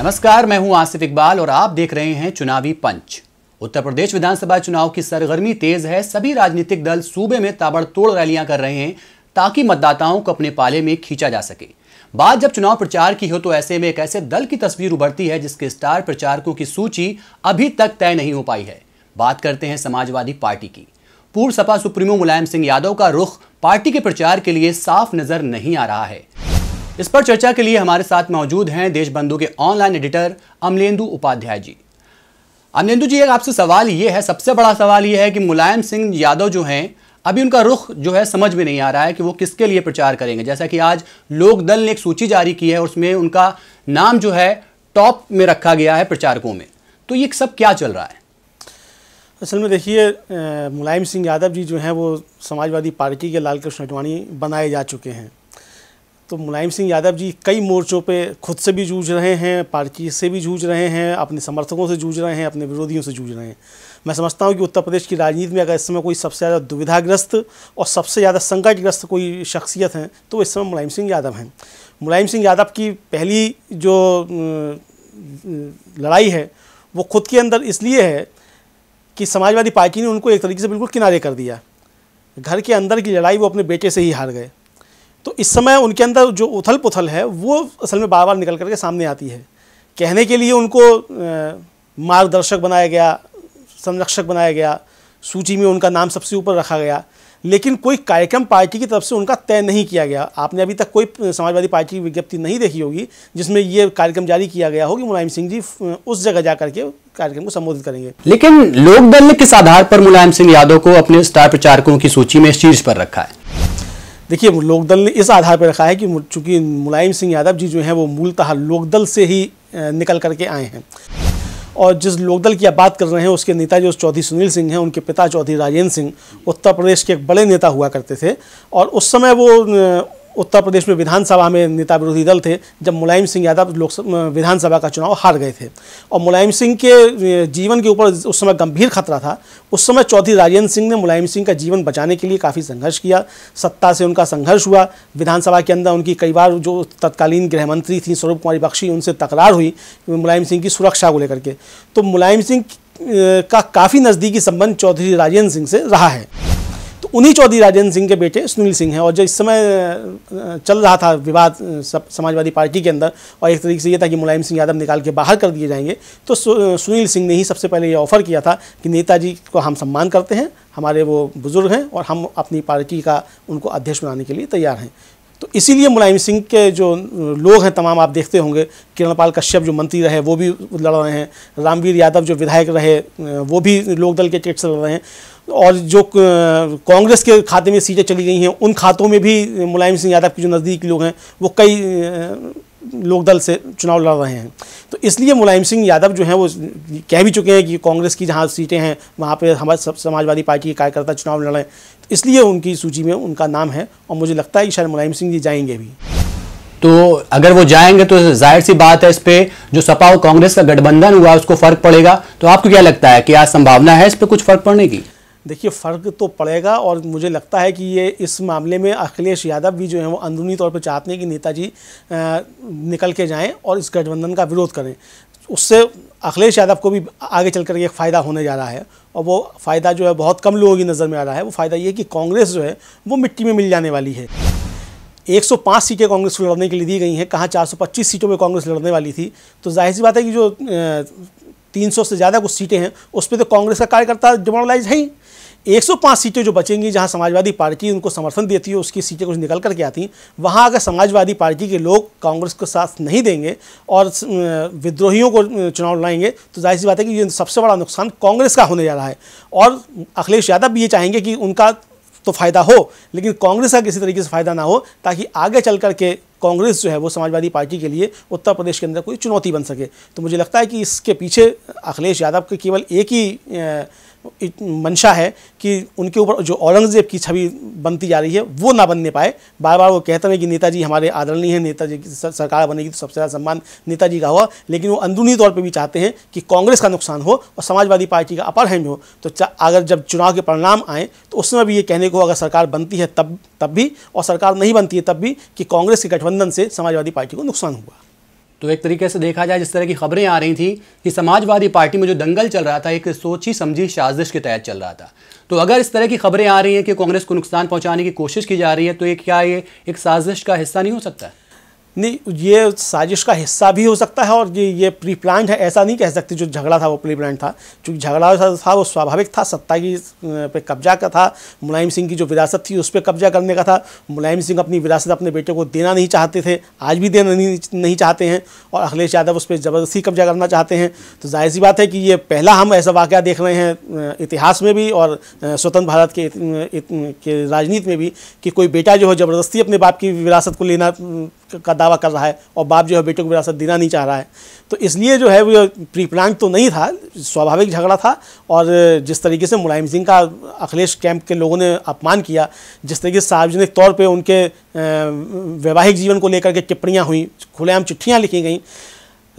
नमस्कार मैं हूं आसिफ इकबाल और आप देख रहे हैं चुनावी पंच उत्तर प्रदेश विधानसभा चुनाव की सरगर्मी तेज है सभी राजनीतिक दल सूबे में ताबड़तोड़ रैलियां कर रहे हैं ताकि मतदाताओं को अपने पाले में खींचा जा सके बात जब चुनाव प्रचार की हो तो ऐसे में एक ऐसे दल की तस्वीर उभरती है जिसके स्टार प्रचारकों की सूची अभी तक तय नहीं हो पाई है बात करते हैं समाजवादी पार्टी की पूर्व सपा सुप्रीमो मुलायम सिंह यादव का रुख पार्टी के प्रचार के लिए साफ नजर नहीं आ रहा है इस पर चर्चा के लिए हमारे साथ मौजूद हैं देशबंधु के ऑनलाइन एडिटर अमलेंदु उपाध्याय जी अमलेंदु जी एक आपसे सवाल ये है सबसे बड़ा सवाल ये है कि मुलायम सिंह यादव जो हैं अभी उनका रुख जो है समझ में नहीं आ रहा है कि वो किसके लिए प्रचार करेंगे जैसा कि आज लोक दल ने एक सूची जारी की है उसमें उनका नाम जो है टॉप में रखा गया है प्रचारकों में तो ये सब क्या चल रहा है असल में देखिए मुलायम सिंह यादव जी जो हैं वो समाजवादी पार्टी के लालकृष्ण अडवाणी बनाए जा चुके हैं तो मुलायम सिंह यादव जी कई मोर्चों पे खुद से भी जूझ रहे हैं पार्टी से भी जूझ रहे हैं अपने समर्थकों से जूझ रहे हैं अपने विरोधियों से जूझ रहे हैं मैं समझता हूँ कि उत्तर प्रदेश की राजनीति में अगर इस समय कोई सबसे ज़्यादा दुविधाग्रस्त और सबसे ज़्यादा संकटग्रस्त कोई शख्सियत हैं तो इस समय मुलायम सिंह यादव हैं मुलायम सिंह यादव की पहली जो लड़ाई है वो खुद के अंदर इसलिए है कि समाजवादी पार्टी ने उनको एक तरीके से बिल्कुल किनारे कर दिया घर के अंदर की लड़ाई वो अपने बेटे से ही हार गए तो इस समय उनके अंदर जो उथल पुथल है वो असल में बार बार निकल करके सामने आती है कहने के लिए उनको मार्गदर्शक बनाया गया संरक्षक बनाया गया सूची में उनका नाम सबसे ऊपर रखा गया लेकिन कोई कार्यक्रम पार्टी की तरफ से उनका तय नहीं किया गया आपने अभी तक कोई समाजवादी पार्टी की विज्ञप्ति नहीं देखी होगी जिसमें ये कार्यक्रम जारी किया गया हो कि मुलायम सिंह जी उस जगह जा करके कार्यक्रम को संबोधित करेंगे लेकिन लोकदल ने किस आधार पर मुलायम सिंह यादव को अपने स्टार प्रचारकों की सूची में शीर्ष पर रखा है देखिए लोकदल ने इस आधार पर रखा है कि चूंकि मुलायम सिंह यादव जी जो हैं वो मूलतः लोकदल से ही निकल करके आए हैं और जिस लोकदल की आप बात कर रहे हैं उसके नेता जो चौधरी सुनील सिंह हैं उनके पिता चौधरी राजेंद्र सिंह उत्तर प्रदेश के एक बड़े नेता हुआ करते थे और उस समय वो उत्तर प्रदेश में विधानसभा में नेता विरोधी दल थे जब मुलायम सिंह यादव लोकसभा विधानसभा का चुनाव हार गए थे और मुलायम सिंह के जीवन के ऊपर उस समय गंभीर खतरा था उस समय चौधरी राजेंद्र सिंह ने मुलायम सिंह का जीवन बचाने के लिए काफ़ी संघर्ष किया सत्ता से उनका संघर्ष हुआ विधानसभा के अंदर उनकी कई बार जो तत्कालीन गृहमंत्री थी स्वरूप कुमारी बख्शी उनसे तकरार हुई मुलायम सिंह की सुरक्षा को लेकर के तो मुलायम सिंह का काफ़ी नज़दीकी संबंध चौधरी राजेंद्र सिंह से रहा है तो उन्हीं चौधरी राजेंद्र सिंह के बेटे सुनील सिंह हैं और जो इस समय चल रहा था विवाद समाजवादी पार्टी के अंदर और एक तरीके से ये था कि मुलायम सिंह यादव निकाल के बाहर कर दिए जाएंगे तो सुनील सिंह ने ही सबसे पहले ये ऑफ़र किया था कि नेताजी को हम सम्मान करते हैं हमारे वो बुज़ुर्ग हैं और हम अपनी पार्टी का उनको अध्यक्ष बनाने के लिए तैयार हैं इसीलिए मुलायम सिंह के जो लोग हैं तमाम आप देखते होंगे किरण पाल कश्यप जो मंत्री रहे वो भी लड़ रहे हैं रामवीर यादव जो विधायक रहे वो भी लोकदल के टिकट से लड़ रहे हैं और जो कांग्रेस के खाते में सीटें चली गई हैं उन खातों में भी मुलायम सिंह यादव के जो नज़दीक लोग हैं वो कई लोकदल से चुनाव लड़ रहे हैं तो इसलिए मुलायम सिंह यादव जो हैं वो कह भी चुके हैं कि कांग्रेस की जहाँ सीटें हैं वहाँ पर हमारे समाजवादी पार्टी के कार्यकर्ता चुनाव लड़ रहे हैं तो इसलिए उनकी सूची में उनका नाम है और मुझे लगता है कि शायद मुलायम सिंह जी जाएंगे भी तो अगर वो जाएंगे तो जाहिर सी बात है इस पर जो सपा और कांग्रेस का गठबंधन हुआ उसको फर्क पड़ेगा तो आपको क्या लगता है कि आज संभावना है इस पर कुछ फर्क पड़ने की देखिए फ़र्क तो पड़ेगा और मुझे लगता है कि ये इस मामले में अखिलेश यादव भी जो है वो अंदरूनी तौर पर चाहते हैं कि नेताजी निकल के जाएं और इस गठबंधन का विरोध करें उससे अखिलेश यादव को भी आगे चल कर एक फ़ायदा होने जा रहा है और वो फ़ायदा जो है बहुत कम लोगों की नज़र में आ रहा है वो फ़ायदा ये कि कांग्रेस जो है वो मिट्टी में मिल जाने वाली है 105 सीटें कांग्रेस को लड़ने के लिए दी गई हैं कहाँ 425 सीटों में कांग्रेस लड़ने वाली थी तो जाहिर सी बात है कि जो 300 से ज़्यादा कुछ सीटें हैं उस पर तो कांग्रेस का कार्यकर्ता डिमोरलाइज है ही 105 सीटें जो बचेंगी जहां समाजवादी पार्टी उनको समर्थन देती है उसकी सीटें कुछ निकल करके आती वहां अगर समाजवादी पार्टी के लोग कांग्रेस को साथ नहीं देंगे और विद्रोहियों को चुनाव लड़ाएंगे तो जाहिर सी बात है कि ये सबसे बड़ा नुकसान कांग्रेस का होने जा रहा है और अखिलेश यादव भी ये चाहेंगे कि उनका तो फ़ायदा हो लेकिन कांग्रेस का किसी तरीके से फ़ायदा ना हो ताकि आगे चल करके कांग्रेस जो है वो समाजवादी पार्टी के लिए उत्तर प्रदेश के अंदर कोई चुनौती बन सके तो मुझे लगता है कि इसके पीछे अखिलेश यादव के केवल एक ही मंशा है कि उनके ऊपर जो औरंगज़ेब की छवि बनती जा रही है वो ना बनने पाए बार बार वो कहते हैं कि नेताजी हमारे आदरणीय हैं नेताजी की सरकार बनेगी तो सबसे ज़्यादा सम्मान नेताजी का हुआ लेकिन वो अंदरूनी तौर पर भी चाहते हैं कि कांग्रेस का नुकसान हो और समाजवादी पार्टी का अपर हैंड हो तो अगर जब चुनाव के परिणाम आएँ तो उसमें भी ये कहने को अगर सरकार बनती है तब तब भी और सरकार नहीं बनती है तब भी कि कांग्रेस के गठबंधन से समाजवादी पार्टी को नुकसान हुआ तो एक तरीके से देखा जाए जिस तरह की खबरें आ रही थी कि समाजवादी पार्टी में जो दंगल चल रहा था एक सोची समझी साजिश के तहत चल रहा था तो अगर इस तरह की खबरें आ रही हैं कि कांग्रेस को नुकसान पहुंचाने की कोशिश की जा रही है तो ये क्या ये एक साजिश का हिस्सा नहीं हो सकता है नहीं ये साजिश का हिस्सा भी हो सकता है और ये ये प्री प्लान है ऐसा नहीं कह सकते जो झगड़ा था वो प्री प्लान था क्योंकि झगड़ा था, था वो स्वाभाविक था सत्ता की पे कब्जा का था मुलायम सिंह की जो विरासत थी उस पर कब्जा करने का था मुलायम सिंह अपनी विरासत अपने बेटे को देना नहीं चाहते थे आज भी देना नहीं नहीं चाहते हैं और अखिलेश यादव उस पर ज़बरदस्ती कब्जा करना चाहते हैं तो जाहिर सी बात है कि ये पहला हम ऐसा वाक़ देख रहे हैं इतिहास में भी और स्वतंत्र भारत के राजनीति में भी कि कोई बेटा जो है ज़बरदस्ती अपने बाप की विरासत को लेना का दावा कर रहा है और बाप जो है बेटे को विरासत देना नहीं चाह रहा है तो इसलिए जो है वो प्रीप्लान तो नहीं था स्वाभाविक झगड़ा था और जिस तरीके से मुलायम सिंह का अखिलेश कैंप के लोगों ने अपमान किया जिस तरीके से सार्वजनिक तौर पर उनके वैवाहिक जीवन को लेकर के टिप्पणियाँ हुई खुलेआम चिट्ठियाँ लिखी गई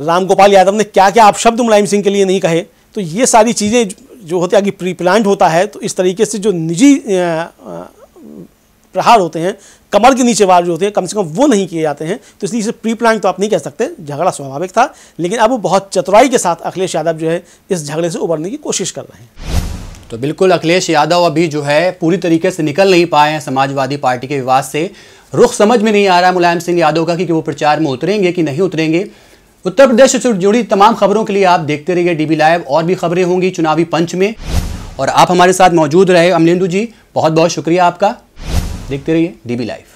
रामगोपाल यादव ने क्या क्या आप शब्द मुलायम सिंह के लिए नहीं कहे तो ये सारी चीज़ें जो होती आगे प्री प्लान्ड होता है तो इस तरीके से जो निजी प्रहार होते हैं कमर के नीचे वार जो होते हैं कम से कम वो नहीं किए जाते हैं तो इसलिए इसे प्री प्लान तो आप नहीं कह सकते झगड़ा स्वाभाविक था लेकिन अब बहुत चतुराई के साथ अखिलेश यादव जो है इस झगड़े से उबरने की कोशिश कर रहे हैं तो बिल्कुल अखिलेश यादव अभी जो है पूरी तरीके से निकल नहीं पाए हैं समाजवादी पार्टी के विवाद से रुख समझ में नहीं आ रहा है मुलायम सिंह यादव का कि वो प्रचार में उतरेंगे कि नहीं उतरेंगे उत्तर प्रदेश से जुड़ी तमाम खबरों के लिए आप देखते रहिए डीबी लाइव और भी खबरें होंगी चुनावी पंच में और आप हमारे साथ मौजूद रहे अमलेंदु जी बहुत बहुत शुक्रिया आपका देखते रहिए डीबी लाइव